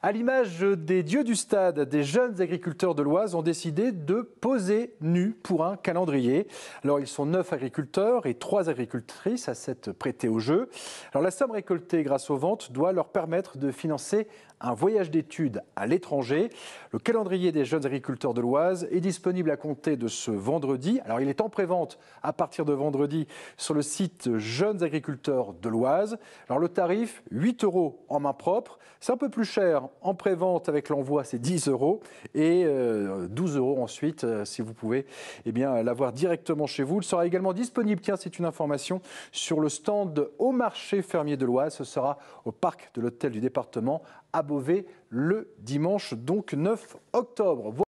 À l'image des dieux du stade, des jeunes agriculteurs de l'Oise ont décidé de poser nu pour un calendrier. Alors ils sont neuf agriculteurs et trois agricultrices à s'être prêtés au jeu. Alors la somme récoltée grâce aux ventes doit leur permettre de financer un voyage d'études à l'étranger. Le calendrier des jeunes agriculteurs de l'Oise est disponible à compter de ce vendredi. Alors il est en prévente à partir de vendredi sur le site Jeunes agriculteurs de l'Oise. Alors le tarif 8 euros en main propre, c'est un peu plus cher en pré-vente avec l'envoi, c'est 10 euros et 12 euh, euros ensuite euh, si vous pouvez eh bien, l'avoir directement chez vous. Il sera également disponible, tiens, c'est une information, sur le stand au marché fermier de l'Oise. Ce sera au parc de l'hôtel du département à Beauvais le dimanche, donc 9 octobre.